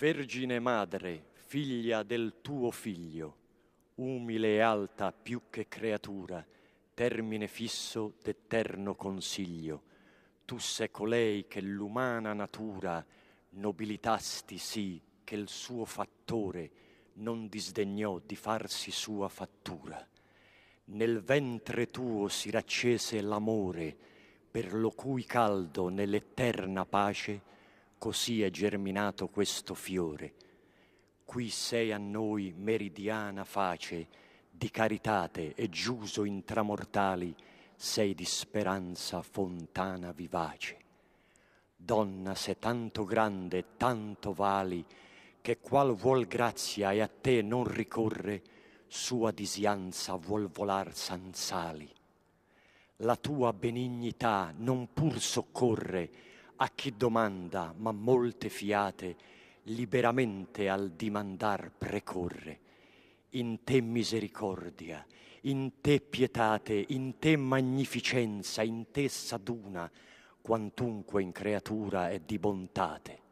Vergine madre, figlia del tuo figlio, umile e alta più che creatura, termine fisso d'etterno consiglio, tu sei colei che l'umana natura nobilitasti sì che il suo fattore non disdegnò di farsi sua fattura. Nel ventre tuo si raccese l'amore, per lo cui caldo nell'eterna pace così è germinato questo fiore. Qui sei a noi meridiana face di caritate e giuso intramortali, sei di speranza fontana vivace. Donna, se tanto grande, tanto vali, che qual vuol grazia e a te non ricorre, sua disianza vuol volar sanzali. La tua benignità non pur soccorre, a chi domanda, ma molte fiate liberamente al dimandar precorre. In te misericordia, in te pietate, in te magnificenza, in te s'aduna, quantunque in creatura è di bontate.